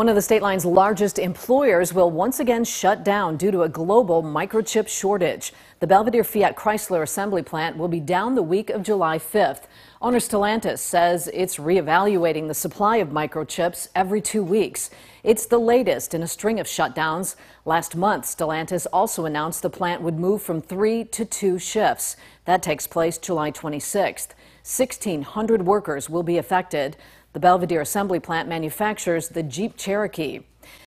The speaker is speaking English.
One of the state line's largest employers will once again shut down due to a global microchip shortage. The Belvedere Fiat Chrysler assembly plant will be down the week of July 5th. Owner Stellantis says it's reevaluating the supply of microchips every two weeks. It's the latest in a string of shutdowns. Last month, Stellantis also announced the plant would move from three to two shifts. That takes place July 26th. 1,600 workers will be affected. The Belvedere Assembly Plant manufactures the Jeep Cherokee.